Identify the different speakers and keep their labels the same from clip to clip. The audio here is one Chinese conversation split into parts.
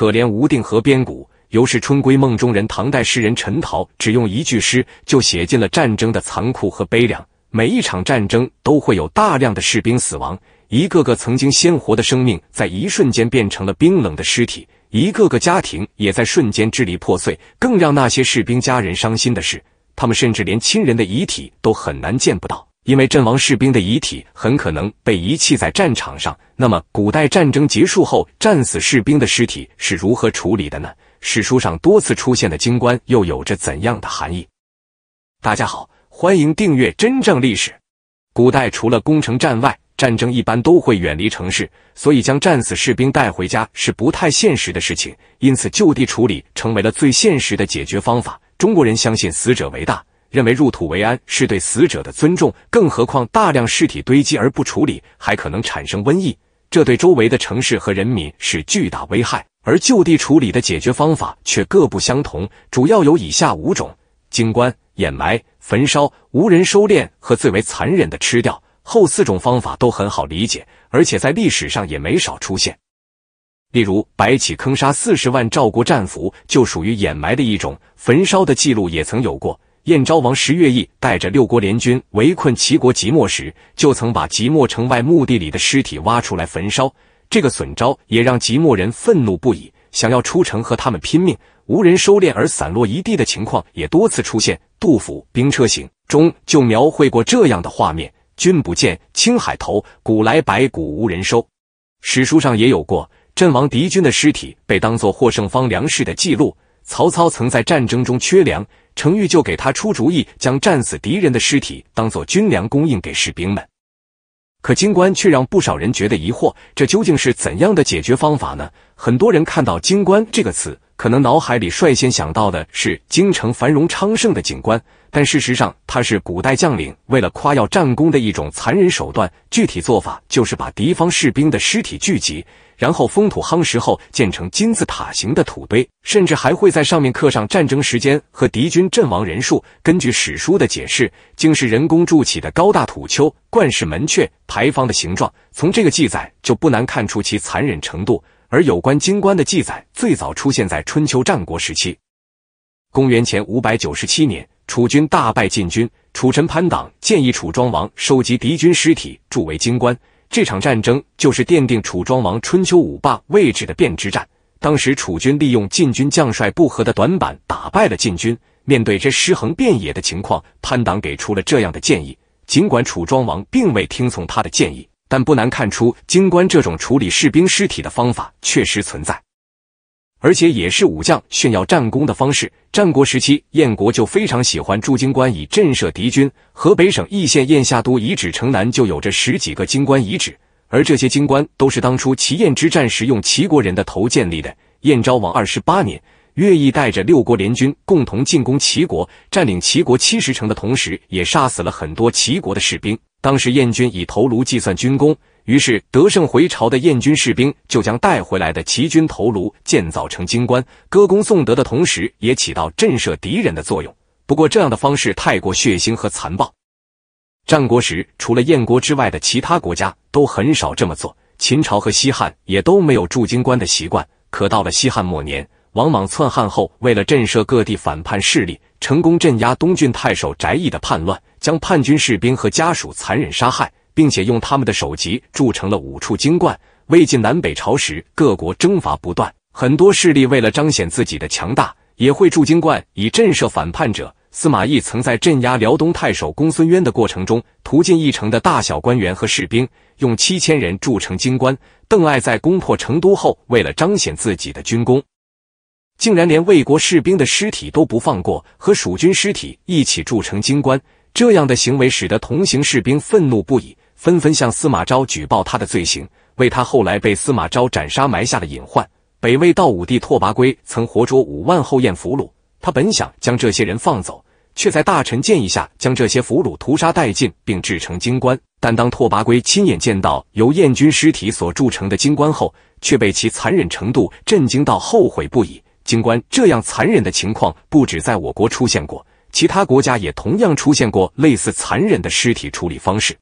Speaker 1: 可怜无定河边骨，犹是春闺梦中人。唐代诗人陈陶只用一句诗，就写尽了战争的残酷和悲凉。每一场战争都会有大量的士兵死亡，一个个曾经鲜活的生命在一瞬间变成了冰冷的尸体，一个个家庭也在瞬间支离破碎。更让那些士兵家人伤心的是，他们甚至连亲人的遗体都很难见不到。因为阵亡士兵的遗体很可能被遗弃在战场上，那么古代战争结束后，战死士兵的尸体是如何处理的呢？史书上多次出现的“金棺”又有着怎样的含义？大家好，欢迎订阅《真正历史》。古代除了攻城战外，战争一般都会远离城市，所以将战死士兵带回家是不太现实的事情，因此就地处理成为了最现实的解决方法。中国人相信死者为大。认为入土为安是对死者的尊重，更何况大量尸体堆积而不处理，还可能产生瘟疫，这对周围的城市和人民是巨大危害。而就地处理的解决方法却各不相同，主要有以下五种：经棺掩埋、焚烧、无人收敛和最为残忍的吃掉。后四种方法都很好理解，而且在历史上也没少出现。例如，白起坑杀四十万赵国战俘就属于掩埋的一种；焚烧的记录也曾有过。燕昭王石越义带着六国联军围困齐国即墨时，就曾把即墨城外墓地里的尸体挖出来焚烧。这个损招也让即墨人愤怒不已，想要出城和他们拼命。无人收敛而散落一地的情况也多次出现。杜甫《兵车行》中就描绘过这样的画面：“君不见青海头，古来白骨无人收。”史书上也有过阵亡敌军的尸体被当作获胜方粮食的记录。曹操曾在战争中缺粮。程昱就给他出主意，将战死敌人的尸体当做军粮供应给士兵们。可京官却让不少人觉得疑惑，这究竟是怎样的解决方法呢？很多人看到“京官”这个词，可能脑海里率先想到的是京城繁荣昌盛的景观。但事实上，它是古代将领为了夸耀战功的一种残忍手段。具体做法就是把敌方士兵的尸体聚集，然后封土夯实后建成金字塔形的土堆，甚至还会在上面刻上战争时间和敌军阵亡人数。根据史书的解释，竟是人工筑起的高大土丘，冠是门阙、牌坊的形状。从这个记载就不难看出其残忍程度。而有关金棺的记载最早出现在春秋战国时期，公元前五百九十七年。楚军大败晋军，楚臣潘党建议楚庄王收集敌军尸体助为京观。这场战争就是奠定楚庄王春秋五霸位置的变之战。当时楚军利用晋军将帅不和的短板打败了晋军。面对这尸横遍野的情况，潘党给出了这样的建议。尽管楚庄王并未听从他的建议，但不难看出京观这种处理士兵尸体的方法确实存在。而且也是武将炫耀战功的方式。战国时期，燕国就非常喜欢筑金冠，以震慑敌军。河北省易县燕下都遗址城南就有着十几个金冠遗址，而这些金冠都是当初齐燕之战时用齐国人的头建立的。燕昭王二十八年，乐毅带着六国联军共同进攻齐国，占领齐国七十城的同时，也杀死了很多齐国的士兵。当时燕军以头颅计算军功。于是，得胜回朝的燕军士兵就将带回来的齐军头颅建造成金棺，歌功颂德的同时，也起到震慑敌人的作用。不过，这样的方式太过血腥和残暴。战国时，除了燕国之外的其他国家都很少这么做。秦朝和西汉也都没有铸金棺的习惯。可到了西汉末年，王莽篡汉后，为了震慑各地反叛势力，成功镇压东郡太守翟义的叛乱，将叛军士兵和家属残忍杀害。并且用他们的首级铸成了五处金冠。魏晋南北朝时，各国征伐不断，很多势力为了彰显自己的强大，也会铸金冠以震慑反叛者。司马懿曾在镇压辽东太守公孙渊的过程中，屠尽一城的大小官员和士兵，用七千人铸成金冠。邓艾在攻破成都后，为了彰显自己的军功，竟然连魏国士兵的尸体都不放过，和蜀军尸体一起铸成金冠。这样的行为使得同行士兵愤怒不已，纷纷向司马昭举报他的罪行，为他后来被司马昭斩杀埋下了隐患。北魏道武帝拓跋圭曾活捉五万后燕俘虏，他本想将这些人放走，却在大臣建议下将这些俘虏屠杀殆尽，并制成金棺。但当拓跋圭亲眼见到由燕军尸体所铸成的金棺后，却被其残忍程度震惊到后悔不已。金棺这样残忍的情况不止在我国出现过。其他国家也同样出现过类似残忍的尸体处理方式。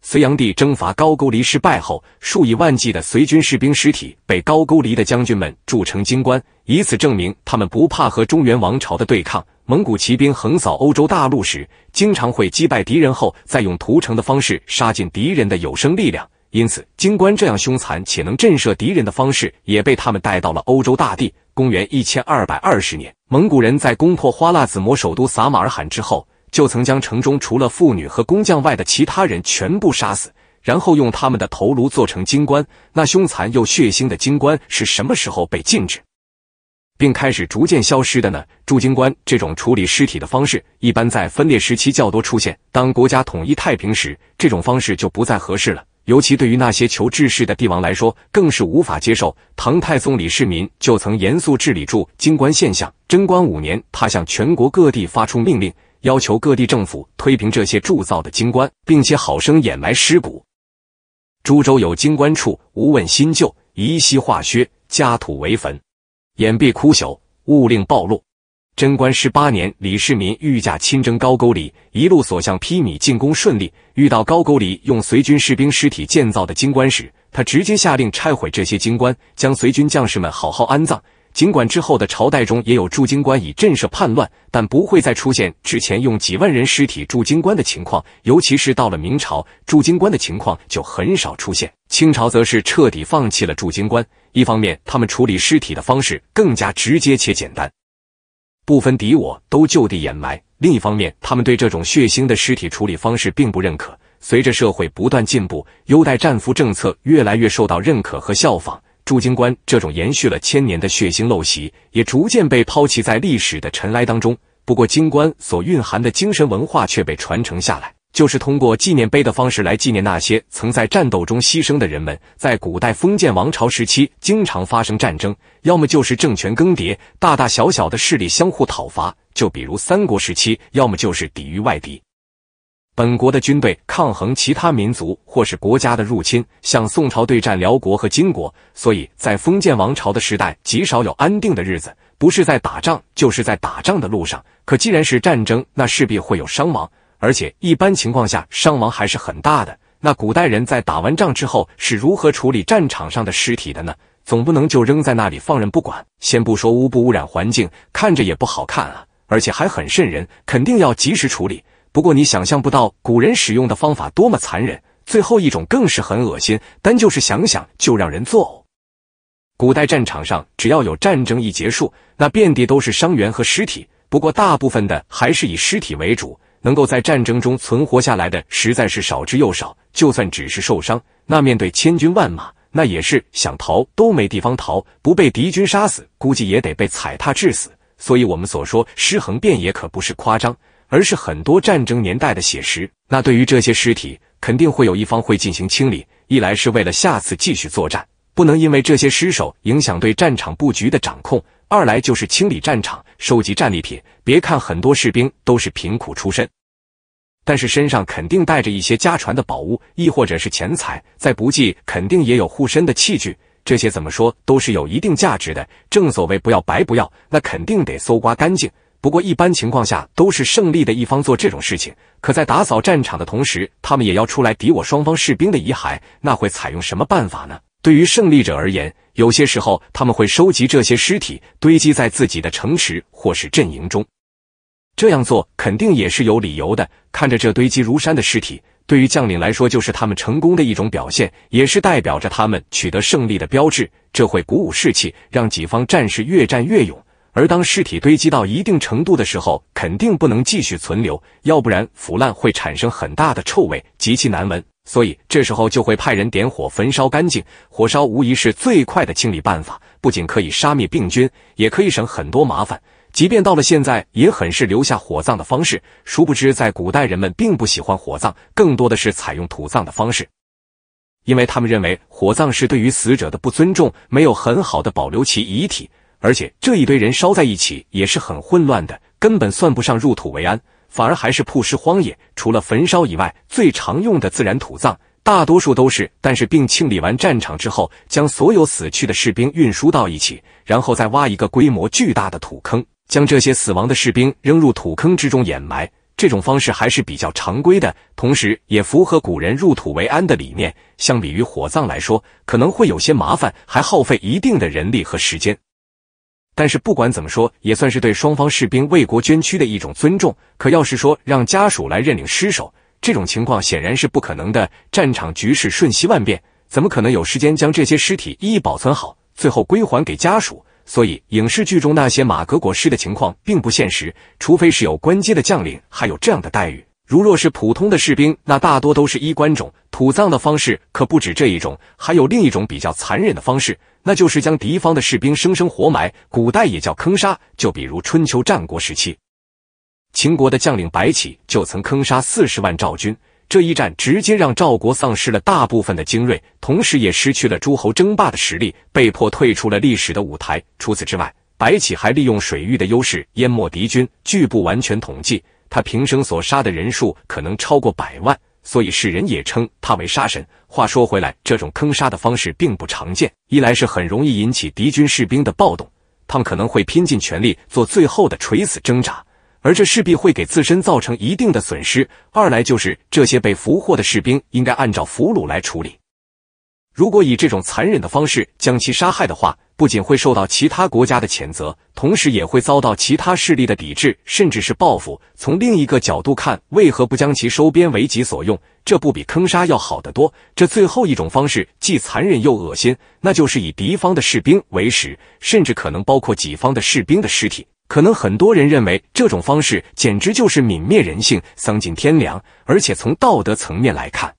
Speaker 1: 隋炀帝征伐高句丽失败后，数以万计的隋军士兵尸体被高句丽的将军们铸成金棺，以此证明他们不怕和中原王朝的对抗。蒙古骑兵横扫欧洲大陆时，经常会击败敌人后再用屠城的方式杀尽敌人的有生力量，因此金棺这样凶残且能震慑敌人的方式也被他们带到了欧洲大地。公元一千二百二十年，蒙古人在攻破花剌子模首都撒马尔罕之后，就曾将城中除了妇女和工匠外的其他人全部杀死，然后用他们的头颅做成金棺。那凶残又血腥的金棺是什么时候被禁止，并开始逐渐消失的呢？铸金棺这种处理尸体的方式，一般在分裂时期较多出现，当国家统一太平时，这种方式就不再合适了。尤其对于那些求治世的帝王来说，更是无法接受。唐太宗李世民就曾严肃治理住京观现象。贞观五年，他向全国各地发出命令，要求各地政府推平这些铸造的京观，并且好生掩埋尸骨。株洲有京观处，无问新旧，移西化薛，家土为坟，掩蔽枯朽，勿令暴露。贞观十八年，李世民御驾亲征高句丽，一路所向披靡，进攻顺利。遇到高句丽用随军士兵尸体建造的金棺时，他直接下令拆毁这些金棺，将随军将士们好好安葬。尽管之后的朝代中也有铸金棺以震慑叛乱，但不会再出现之前用几万人尸体铸金棺的情况。尤其是到了明朝，铸金棺的情况就很少出现。清朝则是彻底放弃了铸金棺，一方面他们处理尸体的方式更加直接且简单。不分敌我都就地掩埋。另一方面，他们对这种血腥的尸体处理方式并不认可。随着社会不断进步，优待战俘政策越来越受到认可和效仿。驻京官这种延续了千年的血腥陋习，也逐渐被抛弃在历史的尘埃当中。不过，京官所蕴含的精神文化却被传承下来。就是通过纪念碑的方式来纪念那些曾在战斗中牺牲的人们。在古代封建王朝时期，经常发生战争，要么就是政权更迭，大大小小的势力相互讨伐，就比如三国时期；要么就是抵御外敌，本国的军队抗衡其他民族或是国家的入侵，像宋朝对战辽国和金国。所以在封建王朝的时代，极少有安定的日子，不是在打仗，就是在打仗的路上。可既然是战争，那势必会有伤亡。而且一般情况下伤亡还是很大的。那古代人在打完仗之后是如何处理战场上的尸体的呢？总不能就扔在那里放任不管。先不说污不污染环境，看着也不好看啊，而且还很渗人，肯定要及时处理。不过你想象不到古人使用的方法多么残忍，最后一种更是很恶心，单就是想想就让人作呕。古代战场上只要有战争一结束，那遍地都是伤员和尸体，不过大部分的还是以尸体为主。能够在战争中存活下来的实在是少之又少，就算只是受伤，那面对千军万马，那也是想逃都没地方逃，不被敌军杀死，估计也得被踩踏致死。所以，我们所说尸横遍野可不是夸张，而是很多战争年代的写实。那对于这些尸体，肯定会有一方会进行清理，一来是为了下次继续作战，不能因为这些尸首影响对战场布局的掌控。二来就是清理战场，收集战利品。别看很多士兵都是贫苦出身，但是身上肯定带着一些家传的宝物，亦或者是钱财。再不济，肯定也有护身的器具。这些怎么说都是有一定价值的。正所谓不要白不要，那肯定得搜刮干净。不过一般情况下都是胜利的一方做这种事情。可在打扫战场的同时，他们也要出来抵我双方士兵的遗骸，那会采用什么办法呢？对于胜利者而言，有些时候他们会收集这些尸体堆积在自己的城池或是阵营中，这样做肯定也是有理由的。看着这堆积如山的尸体，对于将领来说就是他们成功的一种表现，也是代表着他们取得胜利的标志。这会鼓舞士气，让己方战士越战越勇。而当尸体堆积到一定程度的时候，肯定不能继续存留，要不然腐烂会产生很大的臭味，极其难闻。所以这时候就会派人点火焚烧干净，火烧无疑是最快的清理办法，不仅可以杀灭病菌，也可以省很多麻烦。即便到了现在，也很是留下火葬的方式。殊不知，在古代人们并不喜欢火葬，更多的是采用土葬的方式，因为他们认为火葬是对于死者的不尊重，没有很好的保留其遗体，而且这一堆人烧在一起也是很混乱的，根本算不上入土为安。反而还是曝尸荒野，除了焚烧以外，最常用的自然土葬，大多数都是。但是并清理完战场之后，将所有死去的士兵运输到一起，然后再挖一个规模巨大的土坑，将这些死亡的士兵扔入土坑之中掩埋。这种方式还是比较常规的，同时也符合古人入土为安的理念。相比于火葬来说，可能会有些麻烦，还耗费一定的人力和时间。但是不管怎么说，也算是对双方士兵为国捐躯的一种尊重。可要是说让家属来认领尸首，这种情况显然是不可能的。战场局势瞬息万变，怎么可能有时间将这些尸体一一保存好，最后归还给家属？所以影视剧中那些马革裹尸的情况并不现实，除非是有官阶的将领还有这样的待遇。如若是普通的士兵，那大多都是衣冠冢，土葬的方式可不止这一种，还有另一种比较残忍的方式。那就是将敌方的士兵生生活埋，古代也叫坑杀。就比如春秋战国时期，秦国的将领白起就曾坑杀四十万赵军，这一战直接让赵国丧失了大部分的精锐，同时也失去了诸侯争霸的实力，被迫退出了历史的舞台。除此之外，白起还利用水域的优势淹没敌军，据不完全统计，他平生所杀的人数可能超过百万。所以世人也称他为杀神。话说回来，这种坑杀的方式并不常见。一来是很容易引起敌军士兵的暴动，他们可能会拼尽全力做最后的垂死挣扎，而这势必会给自身造成一定的损失；二来就是这些被俘获的士兵应该按照俘虏来处理。如果以这种残忍的方式将其杀害的话，不仅会受到其他国家的谴责，同时也会遭到其他势力的抵制，甚至是报复。从另一个角度看，为何不将其收编为己所用？这不比坑杀要好得多？这最后一种方式既残忍又恶心，那就是以敌方的士兵为食，甚至可能包括己方的士兵的尸体。可能很多人认为这种方式简直就是泯灭人性、丧尽天良，而且从道德层面来看。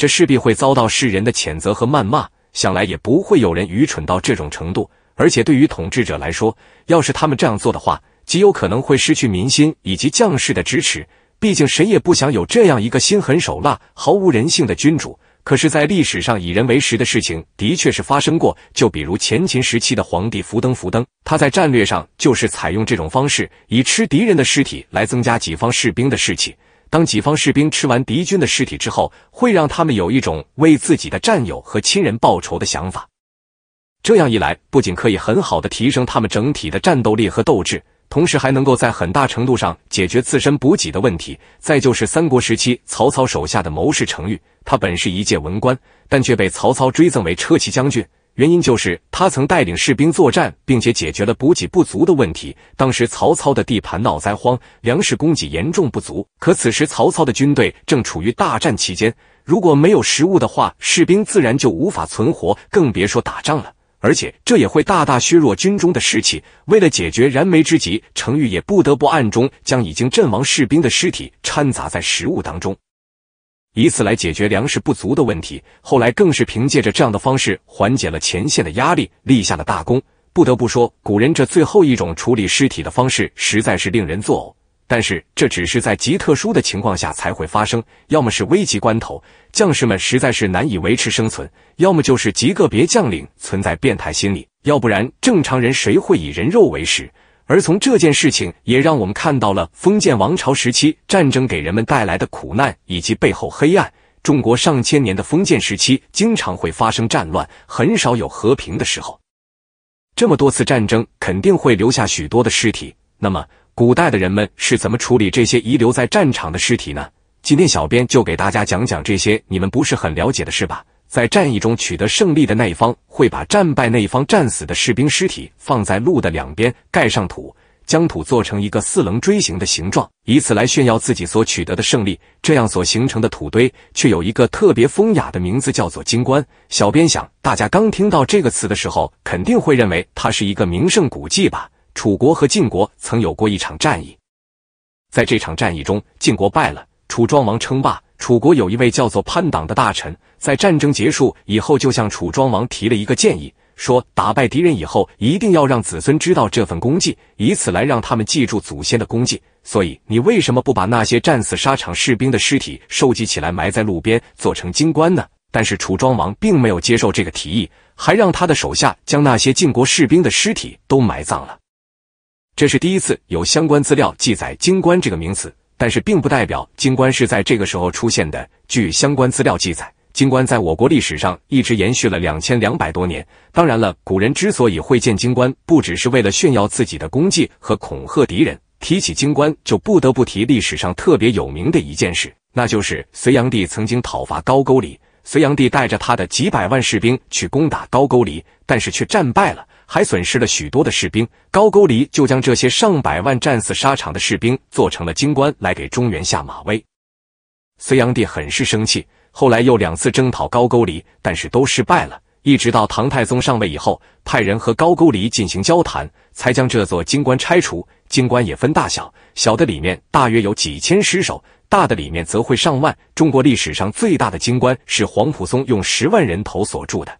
Speaker 1: 这势必会遭到世人的谴责和谩骂，想来也不会有人愚蠢到这种程度。而且对于统治者来说，要是他们这样做的话，极有可能会失去民心以及将士的支持。毕竟谁也不想有这样一个心狠手辣、毫无人性的君主。可是，在历史上以人为食的事情的确是发生过，就比如前秦时期的皇帝福登、福登，他在战略上就是采用这种方式，以吃敌人的尸体来增加己方士兵的士气。当己方士兵吃完敌军的尸体之后，会让他们有一种为自己的战友和亲人报仇的想法。这样一来，不仅可以很好的提升他们整体的战斗力和斗志，同时还能够在很大程度上解决自身补给的问题。再就是三国时期曹操手下的谋士程昱，他本是一介文官，但却被曹操追赠为车骑将军。原因就是，他曾带领士兵作战，并且解决了补给不足的问题。当时曹操的地盘闹灾荒，粮食供给严重不足。可此时曹操的军队正处于大战期间，如果没有食物的话，士兵自然就无法存活，更别说打仗了。而且这也会大大削弱军中的士气。为了解决燃眉之急，程昱也不得不暗中将已经阵亡士兵的尸体掺杂在食物当中。以此来解决粮食不足的问题，后来更是凭借着这样的方式缓解了前线的压力，立下了大功。不得不说，古人这最后一种处理尸体的方式实在是令人作呕。但是这只是在极特殊的情况下才会发生，要么是危急关头，将士们实在是难以维持生存；要么就是极个别将领存在变态心理；要不然正常人谁会以人肉为食？而从这件事情，也让我们看到了封建王朝时期战争给人们带来的苦难以及背后黑暗。中国上千年的封建时期，经常会发生战乱，很少有和平的时候。这么多次战争，肯定会留下许多的尸体。那么，古代的人们是怎么处理这些遗留在战场的尸体呢？今天，小编就给大家讲讲这些你们不是很了解的事吧。在战役中取得胜利的那一方，会把战败那一方战死的士兵尸体放在路的两边，盖上土，将土做成一个四棱锥形的形状，以此来炫耀自己所取得的胜利。这样所形成的土堆，却有一个特别风雅的名字，叫做“金棺”。小编想，大家刚听到这个词的时候，肯定会认为它是一个名胜古迹吧？楚国和晋国曾有过一场战役，在这场战役中，晋国败了，楚庄王称霸。楚国有一位叫做潘党的大臣。在战争结束以后，就向楚庄王提了一个建议，说打败敌人以后，一定要让子孙知道这份功绩，以此来让他们记住祖先的功绩。所以，你为什么不把那些战死沙场士兵的尸体收集起来，埋在路边，做成金棺呢？但是楚庄王并没有接受这个提议，还让他的手下将那些晋国士兵的尸体都埋葬了。这是第一次有相关资料记载“金棺”这个名词，但是并不代表金棺是在这个时候出现的。据相关资料记载。金官在我国历史上一直延续了两千两百多年。当然了，古人之所以会建金官，不只是为了炫耀自己的功绩和恐吓敌人。提起金官，就不得不提历史上特别有名的一件事，那就是隋炀帝曾经讨伐高句丽。隋炀帝带着他的几百万士兵去攻打高句丽，但是却战败了，还损失了许多的士兵。高句丽就将这些上百万战死沙场的士兵做成了金官，来给中原下马威。隋炀帝很是生气。后来又两次征讨高句丽，但是都失败了。一直到唐太宗上位以后，派人和高句丽进行交谈，才将这座金棺拆除。金棺也分大小，小的里面大约有几千尸首，大的里面则会上万。中国历史上最大的金棺是黄甫松用十万人头所铸的。